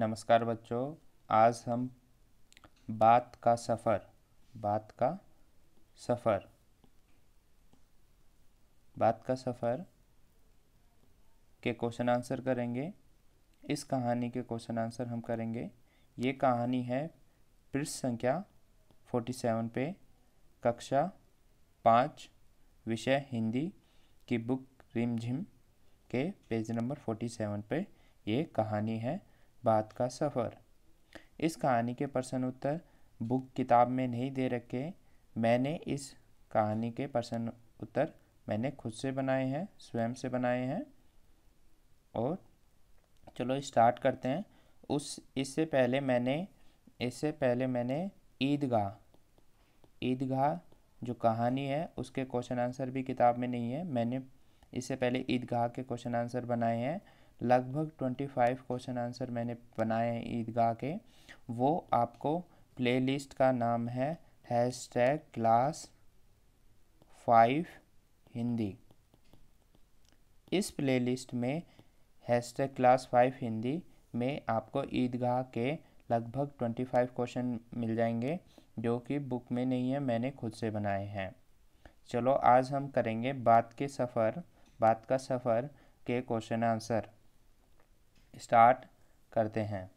नमस्कार बच्चों आज हम बात का सफ़र बात का सफ़र बात का सफ़र के क्वेश्चन आंसर करेंगे इस कहानी के क्वेश्चन आंसर हम करेंगे ये कहानी है पृष्ठ संख्या फोर्टी सेवन पे कक्षा पाँच विषय हिंदी की बुक रिमझिम के पेज नंबर फोर्टी सेवन पे ये कहानी है बात का सफ़र इस कहानी के प्रश्न उत्तर बुक किताब में नहीं दे रखे मैंने इस कहानी के प्रश्न उत्तर मैंने खुद से बनाए हैं स्वयं से बनाए हैं और चलो स्टार्ट करते हैं उस इससे पहले मैंने इससे पहले मैंने ईदगाह ईदगाह जो कहानी है उसके क्वेश्चन आंसर भी किताब में नहीं है मैंने इससे पहले ईदगाह के क्वेश्चन आंसर बनाए हैं लगभग ट्वेंटी फाइव क्वेश्चन आंसर मैंने बनाए हैं ईदगाह के वो आपको प्लेलिस्ट का नाम है hashtag class five Hindi इस प्लेलिस्ट में hashtag class five Hindi में आपको ईदगाह के लगभग ट्वेंटी फाइव क्वेश्चन मिल जाएंगे जो कि बुक में नहीं है मैंने खुद से बनाए हैं चलो आज हम करेंगे बात के सफ़र बात का सफ़र के क्वेश्चन आंसर स्टार्ट करते हैं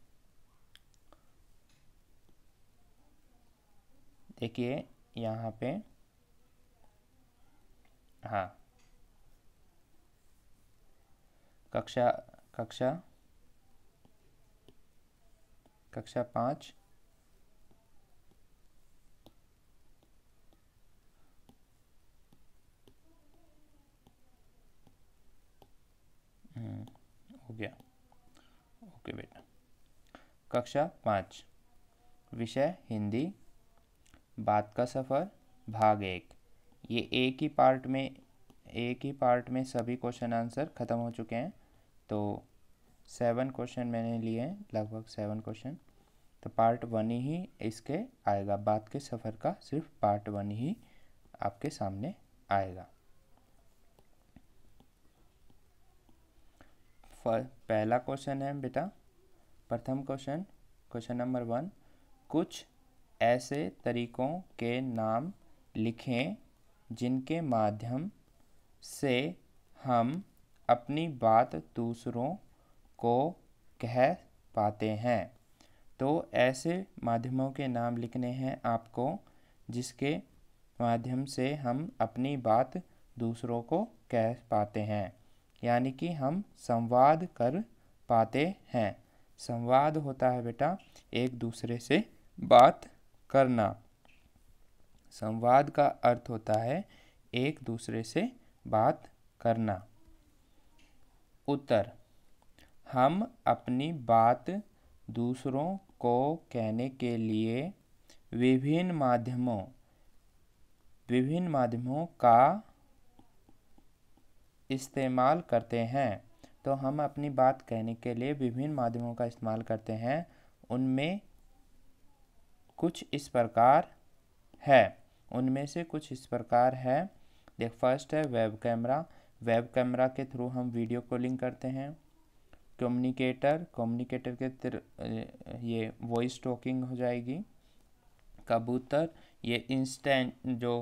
देखिए यहाँ पे हाँ कक्षा कक्षा कक्षा पाँच हम्म, हो गया कक्षा पाँच विषय हिंदी बात का सफ़र भाग एक ये एक ही पार्ट में एक ही पार्ट में सभी क्वेश्चन आंसर ख़त्म हो चुके हैं तो सेवन क्वेश्चन मैंने लिए हैं लगभग सेवन क्वेश्चन तो पार्ट वन ही इसके आएगा बात के सफ़र का सिर्फ पार्ट वन ही आपके सामने आएगा पहला क्वेश्चन है बेटा प्रथम क्वेश्चन क्वेश्चन नंबर वन कुछ ऐसे तरीकों के नाम लिखें जिनके माध्यम से हम अपनी बात दूसरों को कह पाते हैं तो ऐसे माध्यमों के नाम लिखने हैं आपको जिसके माध्यम से हम अपनी बात दूसरों को कह पाते हैं यानी कि हम संवाद कर पाते हैं संवाद होता है बेटा एक दूसरे से बात करना संवाद का अर्थ होता है एक दूसरे से बात करना उत्तर हम अपनी बात दूसरों को कहने के लिए विभिन्न माध्यमों विभिन्न माध्यमों का इस्तेमाल करते हैं तो हम अपनी बात कहने के लिए विभिन्न माध्यमों का इस्तेमाल करते हैं उनमें कुछ इस प्रकार है उनमें से कुछ इस प्रकार है देख फर्स्ट है वेब कैमरा वेब कैमरा के थ्रू हम वीडियो कॉलिंग करते हैं कम्युनिकेटर कम्युनिकेटर के ये वॉइस टॉकिंग हो जाएगी कबूतर ये इंस्टेंट जो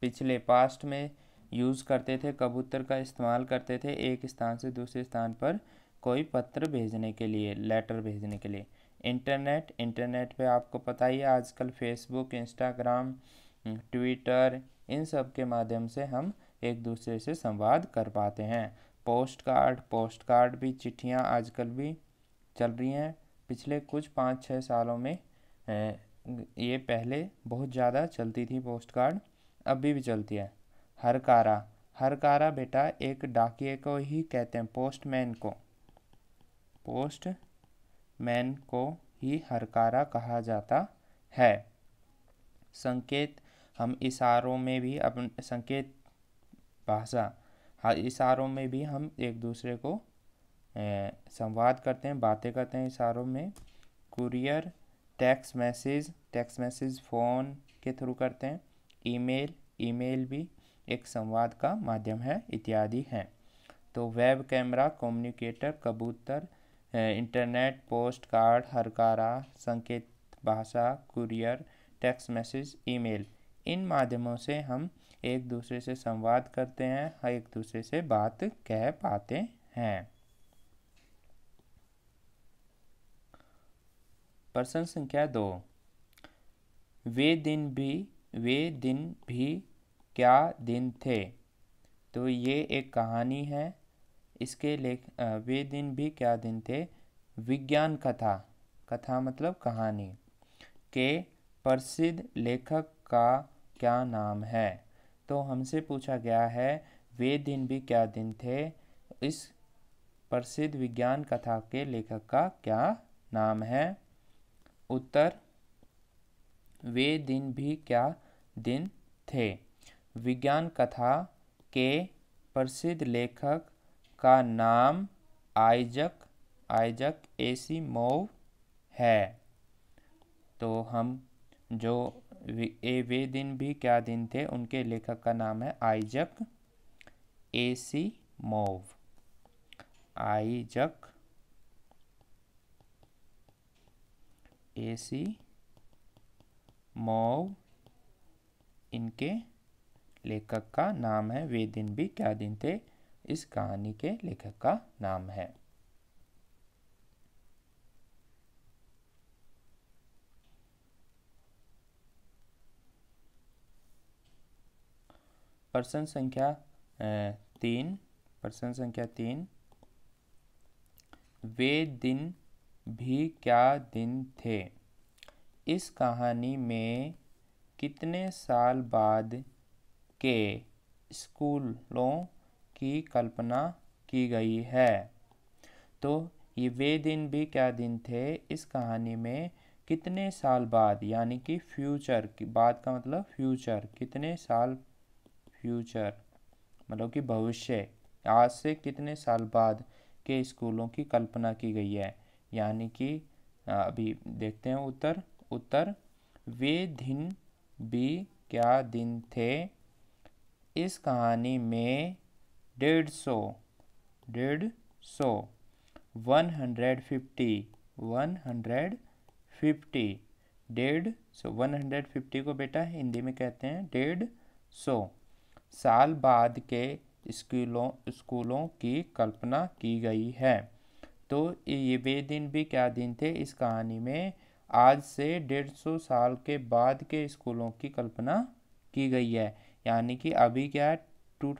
पिछले पास्ट में यूज़ करते थे कबूतर का इस्तेमाल करते थे एक स्थान से दूसरे स्थान पर कोई पत्र भेजने के लिए लेटर भेजने के लिए इंटरनेट इंटरनेट पे आपको पता ही है आजकल फेसबुक इंस्टाग्राम ट्विटर इन सब के माध्यम से हम एक दूसरे से संवाद कर पाते हैं पोस्ट कार्ड पोस्ट कार्ड भी चिट्ठियाँ आजकल भी चल रही हैं पिछले कुछ पाँच छः सालों में ये पहले बहुत ज़्यादा चलती थी पोस्ट कार्ड अभी भी चलती है हरकारा हरकारा बेटा एक डाकिए को ही कहते हैं पोस्टमैन को पोस्ट मैन को ही हरकारा कहा जाता है संकेत हम इशारों में भी अपन संकेत भाषा इशारों में भी हम एक दूसरे को संवाद करते हैं बातें करते हैं इशारों में courier text message text message phone के थ्रू करते हैं ईमेल ईमेल भी एक संवाद का माध्यम है इत्यादि हैं तो वेब कैमरा कम्युनिकेटर कबूतर इंटरनेट पोस्ट कार्ड हरकारा संकेत भाषा कुरियर टेक्स्ट मैसेज ईमेल इन माध्यमों से हम एक दूसरे से संवाद करते हैं एक दूसरे से बात कह पाते हैं प्रश्न संख्या दो वे दिन भी वे दिन भी क्या दिन थे तो ये एक कहानी है इसके लेख वे दिन भी क्या दिन थे विज्ञान कथा कथा मतलब कहानी के प्रसिद्ध लेखक का क्या नाम है तो हमसे पूछा गया है वे दिन भी क्या दिन थे इस प्रसिद्ध विज्ञान कथा के लेखक का क्या नाम है उत्तर वे दिन भी क्या दिन थे विज्ञान कथा के प्रसिद्ध लेखक का नाम आइजक आइजक मोव है तो हम जो ए वे दिन भी क्या दिन थे उनके लेखक का नाम है आइजक मोव आइजक एसी मोव इनके लेखक का नाम है वे दिन भी क्या दिन थे इस कहानी के लेखक का नाम है प्रश्न संख्या तीन प्रश्न संख्या तीन वे दिन भी क्या दिन थे इस कहानी में कितने साल बाद के स्कूलों की कल्पना की गई है तो ये वे दिन भी क्या दिन थे इस कहानी में कितने साल बाद यानी कि फ्यूचर की बाद का मतलब फ्यूचर कितने साल फ्यूचर मतलब कि भविष्य आज से कितने साल बाद के स्कूलों की कल्पना की गई है यानी कि अभी देखते हैं उत्तर उत्तर वे दिन भी क्या दिन थे इस कहानी में डेढ़ सौ डेढ़ सौ one hundred fifty one hundred fifty डेढ़ सौ वन हंड्रेड फिफ्टी को बेटा हिंदी में कहते हैं डेढ़ सौ साल बाद के स्कूलों स्कूलों की कल्पना की गई है तो ये वे दिन भी क्या दिन थे इस कहानी में आज से डेढ़ सौ साल के बाद के स्कूलों की कल्पना की गई है यानी कि अभी क्या है two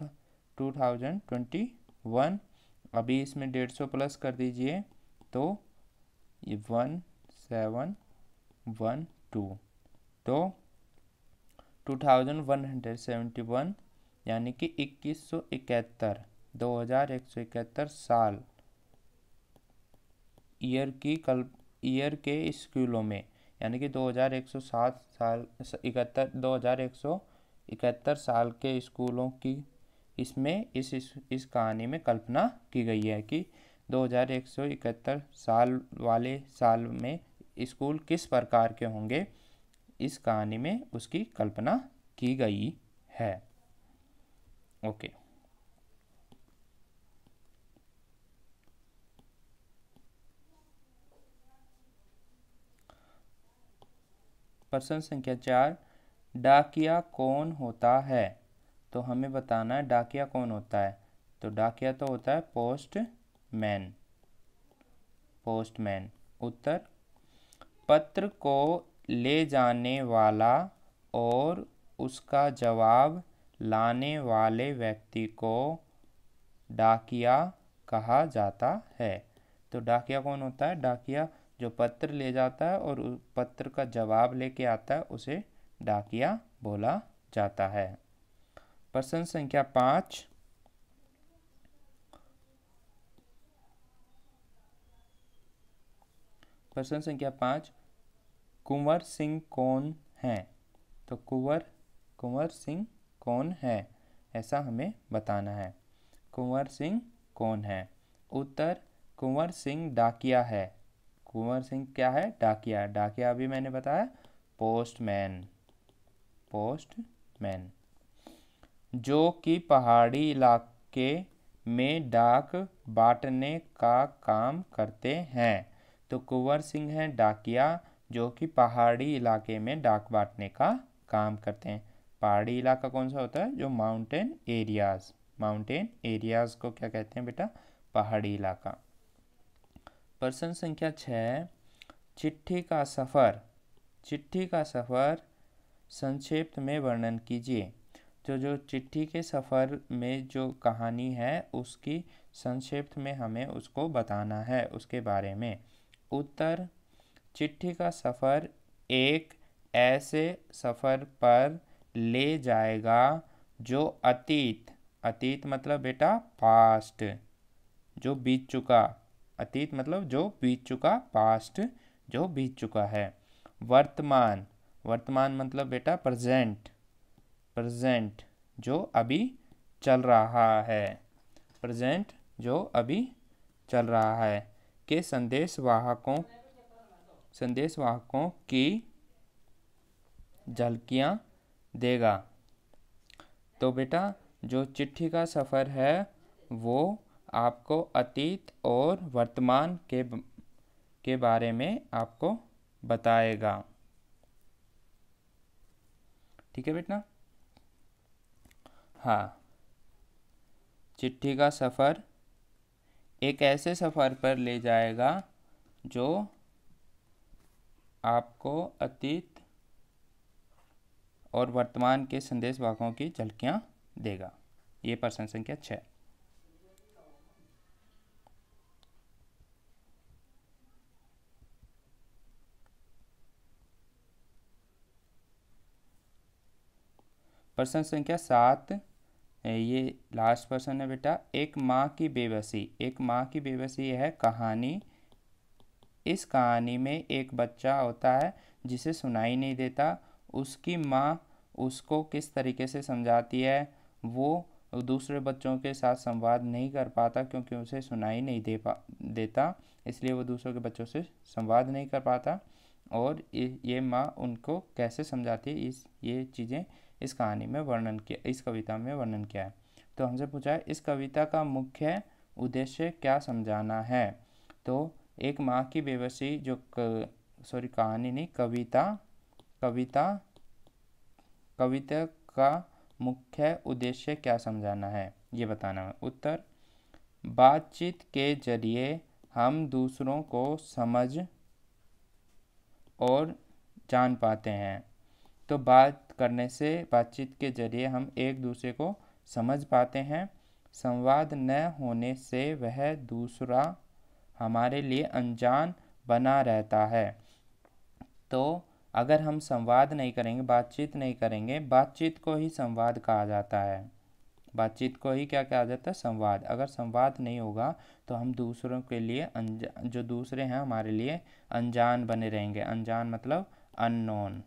two thousand twenty one अभी इसमें डेढ़ सौ प्लस कर दीजिए तो ये वन सेवन वन टू तो two thousand one hundred seventy one यानी कि इक्कीस सौ इकहत्तर दो हज़ार एक सौ इकहत्तर साल ईयर की कल ईयर के स्कूलों में यानी कि दो हज़ार एक सौ सात साल इकहत्तर दो हज़ार एक सौ इकहत्तर साल के स्कूलों की इसमें इस इस, इस कहानी में कल्पना की गई है कि 2171 साल वाले साल में स्कूल किस प्रकार के होंगे इस कहानी में उसकी कल्पना की गई है ओके प्रश्न संख्या चार डाकिया कौन होता है तो हमें बताना है डाकिया कौन होता है तो डाकिया तो होता है पोस्ट मैन पोस्टमैन उत्तर पत्र को ले जाने वाला और उसका जवाब लाने वाले व्यक्ति को डाकिया कहा जाता है तो डाकिया कौन होता है डाकिया जो पत्र ले जाता है और पत्र का जवाब लेके आता है उसे डाकिया बोला जाता है प्रश्न संख्या पाँच प्रश्न संख्या पाँच कुंवर सिंह कौन है तो कुंवर कुंवर सिंह कौन है ऐसा हमें बताना है कुंवर सिंह कौन है उत्तर कुंवर सिंह डाकिया है कुंवर सिंह क्या है डाकिया डाकिया अभी मैंने बताया पोस्टमैन पोस्टमैन जो कि पहाड़ी इलाके में डाक बांटने का काम करते हैं तो कुंवर सिंह हैं डाकिया जो कि पहाड़ी इलाके में डाक बांटने का काम करते हैं पहाड़ी इलाका कौन सा होता है जो माउंटेन एरियाज माउंटेन एरियाज को क्या कहते हैं बेटा पहाड़ी इलाका प्रश्न संख्या छः चिट्ठी का सफ़र चिट्ठी का सफ़र संक्षिप्त में वर्णन कीजिए तो जो चिट्ठी के सफ़र में जो कहानी है उसकी संक्षिप्त में हमें उसको बताना है उसके बारे में उत्तर चिट्ठी का सफ़र एक ऐसे सफ़र पर ले जाएगा जो अतीत अतीत मतलब बेटा पास्ट जो बीत चुका अतीत मतलब जो बीत चुका पास्ट जो बीत चुका है वर्तमान वर्तमान मतलब बेटा प्रेजेंट प्रेजेंट जो अभी चल रहा है प्रेजेंट जो अभी चल रहा है के संदेश वाहकों संदेश वाहकों की झलकियाँ देगा तो बेटा जो चिट्ठी का सफ़र है वो आपको अतीत और वर्तमान के के बारे में आपको बताएगा ठीक है बेटना हाँ चिट्ठी का सफ़र एक ऐसे सफ़र पर ले जाएगा जो आपको अतीत और वर्तमान के संदेश भागों की झलकियाँ देगा ये प्रश्न संख्या छः प्रश्न संख्या सात ये लास्ट प्रश्न है बेटा एक माँ की बेबसी एक माँ की बेबसी है कहानी इस कहानी में एक बच्चा होता है जिसे सुनाई नहीं देता उसकी माँ उसको किस तरीके से समझाती है वो दूसरे बच्चों के साथ संवाद नहीं कर पाता क्योंकि उसे सुनाई नहीं दे पा देता इसलिए वो दूसरों के बच्चों से संवाद नहीं कर पाता और ये, ये माँ उनको कैसे समझाती है इस ये चीज़ें इस कहानी में वर्णन किया इस कविता में वर्णन किया है तो हमसे पूछा है इस कविता का मुख्य उद्देश्य क्या समझाना है तो एक माँ की बेबसी जो सॉरी कहानी नहीं कविता कविता कविता का मुख्य उद्देश्य क्या समझाना है ये बताना है उत्तर बातचीत के जरिए हम दूसरों को समझ और जान पाते हैं तो बात करने से बातचीत के जरिए हम एक दूसरे को समझ पाते हैं संवाद न होने से वह दूसरा हमारे लिए अनजान बना रहता है तो अगर हम संवाद नहीं करेंगे बातचीत नहीं करेंगे बातचीत को ही संवाद कहा जाता है बातचीत को ही क्या कहा जाता है संवाद अगर संवाद नहीं होगा तो हम दूसरों के लिए अनजान जो दूसरे हैं हमारे लिए अनजान बने रहेंगे अनजान मतलब अननोन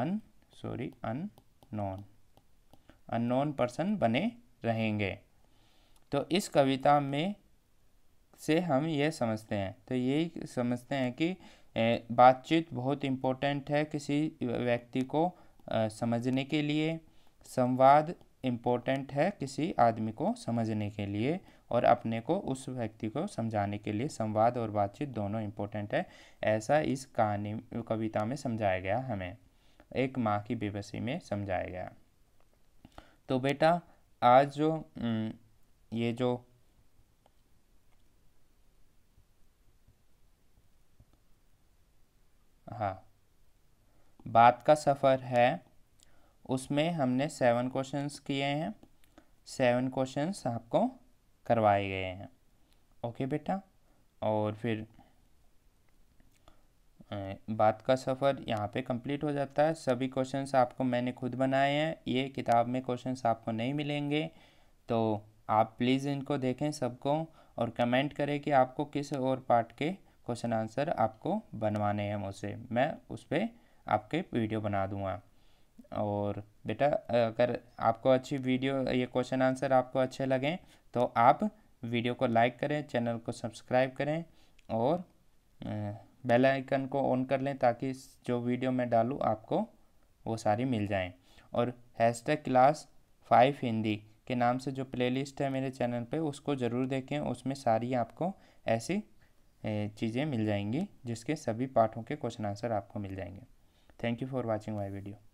अन सॉरी अननोन अननोन पर्सन बने रहेंगे तो इस कविता में से हम ये समझते हैं तो यही समझते हैं कि बातचीत बहुत इम्पोर्टेंट है किसी व्यक्ति को समझने के लिए संवाद इम्पोर्टेंट है किसी आदमी को समझने के लिए और अपने को उस व्यक्ति को समझाने के लिए संवाद और बातचीत दोनों इम्पोर्टेंट है ऐसा इस कहानी कविता में समझाया गया हमें एक माँ की बेबसी में समझाया गया तो बेटा आज जो ये जो हाँ बात का सफ़र है उसमें हमने सेवन क्वेश्चंस किए हैं सेवन क्वेश्चंस आपको करवाए गए हैं ओके बेटा और फिर बात का सफ़र यहाँ पे कंप्लीट हो जाता है सभी क्वेश्चंस आपको मैंने खुद बनाए हैं ये किताब में क्वेश्चंस आपको नहीं मिलेंगे तो आप प्लीज़ इनको देखें सबको और कमेंट करें कि आपको किस और पार्ट के क्वेश्चन आंसर आपको बनवाने हैं मुझसे मैं उस पर आपके वीडियो बना दूँगा और बेटा अगर आपको अच्छी वीडियो ये क्वेश्चन आंसर आपको अच्छे लगें तो आप वीडियो को लाइक करें चैनल को सब्सक्राइब करें और बेल आइकन को ऑन कर लें ताकि जो वीडियो मैं डालूँ आपको वो सारी मिल जाएँ और हैशटैग क्लास फाइव हिंदी के नाम से जो प्लेलिस्ट है मेरे चैनल पे उसको ज़रूर देखें उसमें सारी आपको ऐसी चीज़ें मिल जाएंगी जिसके सभी पाठों के क्वेश्चन आंसर आपको मिल जाएंगे thank you for watching my video